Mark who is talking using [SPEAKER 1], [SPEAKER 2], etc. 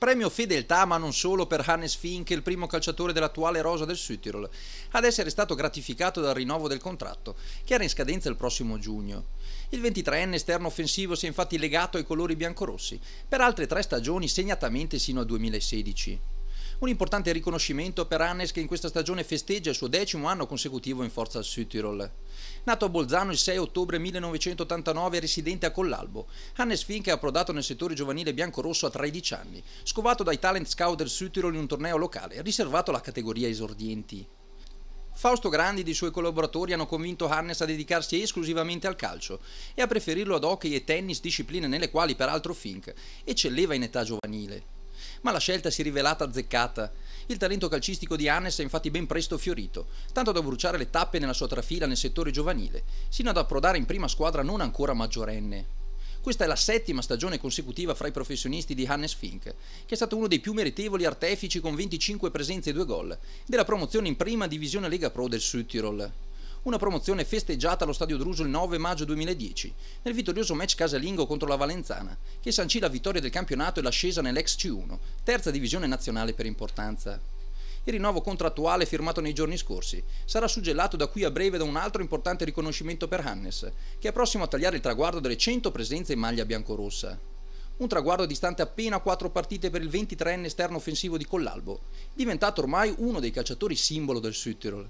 [SPEAKER 1] Premio fedeltà, ma non solo per Hannes Fink, il primo calciatore dell'attuale rosa del Südtirol, ad essere stato gratificato dal rinnovo del contratto, che era in scadenza il prossimo giugno. Il 23enne esterno offensivo si è infatti legato ai colori biancorossi per altre tre stagioni, segnatamente sino al 2016. Un importante riconoscimento per Hannes che in questa stagione festeggia il suo decimo anno consecutivo in Forza Südtirol. Nato a Bolzano il 6 ottobre 1989 e residente a Collalbo, Hannes Fink è approdato nel settore giovanile biancorosso a 13 anni, scovato dai talent scout del Südtirol in un torneo locale riservato alla categoria esordienti. Fausto Grandi ed i suoi collaboratori hanno convinto Hannes a dedicarsi esclusivamente al calcio e a preferirlo ad hockey e tennis, discipline nelle quali peraltro Fink eccelleva in età giovanile ma la scelta si è rivelata azzeccata. Il talento calcistico di Hannes è infatti ben presto fiorito, tanto da bruciare le tappe nella sua trafila nel settore giovanile, sino ad approdare in prima squadra non ancora maggiorenne. Questa è la settima stagione consecutiva fra i professionisti di Hannes Fink, che è stato uno dei più meritevoli artefici con 25 presenze e 2 gol, della promozione in prima divisione Lega Pro del Südtirol una promozione festeggiata allo Stadio Druso il 9 maggio 2010, nel vittorioso match casalingo contro la Valenzana, che sancì la vittoria del campionato e l'ascesa nell'ex C1, terza divisione nazionale per importanza. Il rinnovo contrattuale firmato nei giorni scorsi sarà suggellato da qui a breve da un altro importante riconoscimento per Hannes, che è prossimo a tagliare il traguardo delle 100 presenze in maglia biancorossa un traguardo distante appena 4 partite per il 23enne esterno offensivo di Collalbo, diventato ormai uno dei calciatori simbolo del Südtirol.